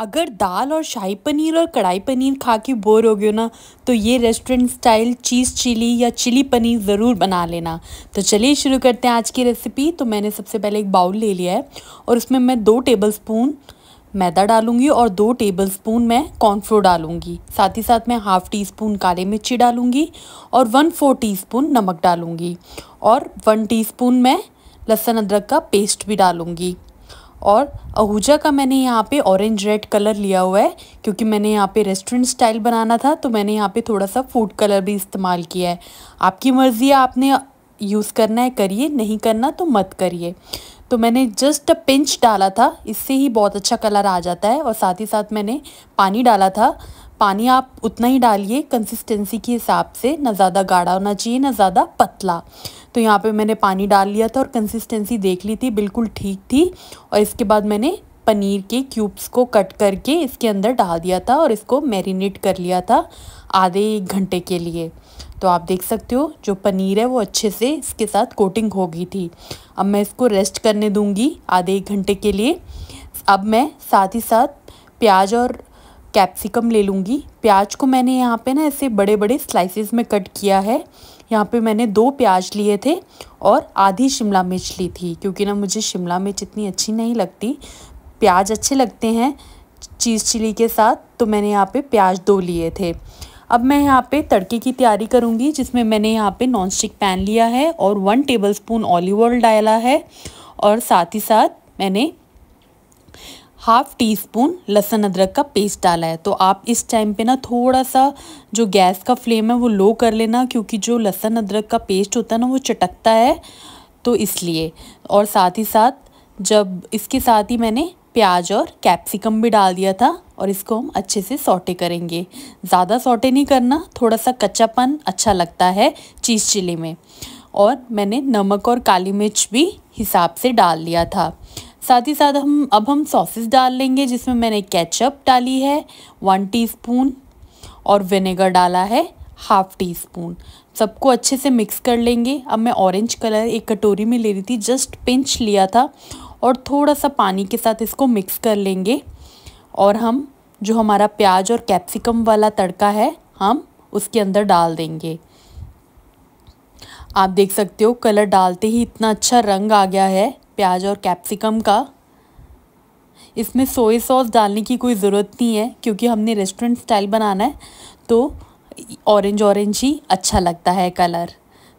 अगर दाल और शाही पनीर और कढ़ाई पनीर खा के बोर हो गयो ना तो ये रेस्टोरेंट स्टाइल चीज़ चिली या चिली पनीर ज़रूर बना लेना तो चलिए शुरू करते हैं आज की रेसिपी तो मैंने सबसे पहले एक बाउल ले लिया है और उसमें मैं दो टेबल स्पून मैदा डालूंगी और दो टेबल स्पून मैं कॉर्नफ्लोर डालूंगी साथ ही साथ मैं हाफ़ टी स्पून काली मिर्ची डालूंगी और वन फोर टी स्पून नमक डालूंगी और वन टी स्पून मैं लहसुन अदरक का पेस्ट भी डालूंगी और अहूजा का मैंने यहाँ पे ऑरेंज रेड कलर लिया हुआ है क्योंकि मैंने यहाँ पे रेस्टोरेंट स्टाइल बनाना था तो मैंने यहाँ पे थोड़ा सा फूड कलर भी इस्तेमाल किया है आपकी मर्ज़ी है आपने यूज़ करना है करिए नहीं करना तो मत करिए तो मैंने जस्ट पिंच डाला था इससे ही बहुत अच्छा कलर आ जाता है और साथ ही साथ मैंने पानी डाला था पानी आप उतना ही डालिए कंसिस्टेंसी के हिसाब से ना ज़्यादा गाढ़ा होना चाहिए ना ज़्यादा पतला तो यहाँ पे मैंने पानी डाल लिया था और कंसिस्टेंसी देख ली थी बिल्कुल ठीक थी और इसके बाद मैंने पनीर के क्यूब्स को कट करके इसके अंदर डाल दिया था और इसको मैरिनेट कर लिया था आधे एक घंटे के लिए तो आप देख सकते हो जो पनीर है वो अच्छे से इसके साथ कोटिंग हो गई थी अब मैं इसको रेस्ट करने दूँगी आधे एक घंटे के लिए अब मैं साथ ही साथ प्याज और कैप्सिकम ले लूँगी प्याज को मैंने यहाँ पे ना ऐसे बड़े बड़े स्लाइसेस में कट किया है यहाँ पे मैंने दो प्याज लिए थे और आधी शिमला मिर्च ली थी क्योंकि ना मुझे शिमला मिर्च इतनी अच्छी नहीं लगती प्याज अच्छे लगते हैं चीज़ चिली के साथ तो मैंने यहाँ पे प्याज दो लिए थे अब मैं यहाँ पे तड़के की तैयारी करूँगी जिसमें मैंने यहाँ पे नॉन स्टिक पैन लिया है और वन स्पून ऑलिव ऑयल डाला है और साथ ही साथ मैंने हाफ टी स्पून लहसुन अदरक का पेस्ट डाला है तो आप इस टाइम पे ना थोड़ा सा जो गैस का फ्लेम है वो लो कर लेना क्योंकि जो लहसुन अदरक का पेस्ट होता है ना वो चटकता है तो इसलिए और साथ ही साथ जब इसके साथ ही मैंने प्याज और कैप्सिकम भी डाल दिया था और इसको हम अच्छे से सौटे करेंगे ज़्यादा सौटे नहीं करना थोड़ा सा कच्चापन अच्छा लगता है चीज़ चिली में और मैंने नमक और काली मिर्च भी हिसाब से डाल लिया था साथ ही साथ हम अब हम सॉसेस डाल लेंगे जिसमें मैंने केचप डाली है वन टीस्पून और विनेगर डाला है हाफ टी स्पून सबको अच्छे से मिक्स कर लेंगे अब मैं ऑरेंज कलर एक कटोरी में ले रही थी जस्ट पिंच लिया था और थोड़ा सा पानी के साथ इसको मिक्स कर लेंगे और हम जो हमारा प्याज और कैप्सिकम वाला तड़का है हम उसके अंदर डाल देंगे आप देख सकते हो कलर डालते ही इतना अच्छा रंग आ गया है प्याज और कैप्सिकम का इसमें सोए सॉस डालने की कोई ज़रूरत नहीं है क्योंकि हमने रेस्टोरेंट स्टाइल बनाना है तो ऑरेंज ऑरेंज ही अच्छा लगता है कलर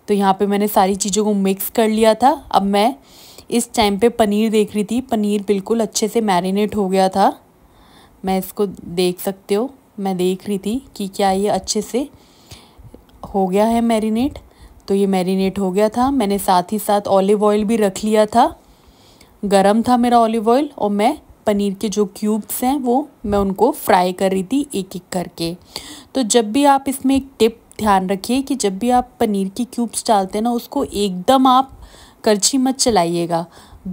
तो यहाँ पे मैंने सारी चीज़ों को मिक्स कर लिया था अब मैं इस टाइम पे पनीर देख रही थी पनीर बिल्कुल अच्छे से मैरिनेट हो गया था मैं इसको देख सकते हो मैं देख रही थी कि क्या ये अच्छे से हो गया है मैरिनेट तो ये मैरिनेट हो गया था मैंने साथ ही साथ ऑलिव ऑयल भी रख लिया था गरम था मेरा ऑलिव ऑयल और मैं पनीर के जो क्यूब्स हैं वो मैं उनको फ्राई कर रही थी एक एक करके तो जब भी आप इसमें एक टिप ध्यान रखिए कि जब भी आप पनीर की क्यूब्स डालते हैं ना उसको एकदम आप करछी मत चलाइएगा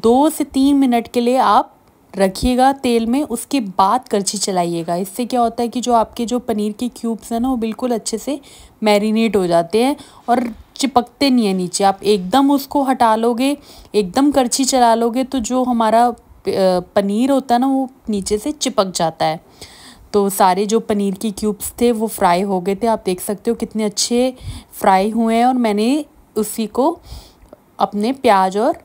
दो से तीन मिनट के लिए आप रखिएगा तेल में उसके बाद करछी चलाइएगा इससे क्या होता है कि जो आपके जो पनीर के क्यूब्स हैं ना वो बिल्कुल अच्छे से मैरिनेट हो जाते हैं और चिपकते नहीं है नीचे आप एकदम उसको हटा लोगे एकदम करछी चला लोगे तो जो हमारा पनीर होता है ना वो नीचे से चिपक जाता है तो सारे जो पनीर के क्यूब्स थे वो फ्राई हो गए थे आप देख सकते हो कितने अच्छे फ्राई हुए हैं और मैंने उसी को अपने प्याज और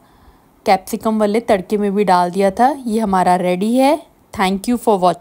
कैप्सिकम वाले तड़के में भी डाल दिया था ये हमारा रेडी है थैंक यू फॉर वॉच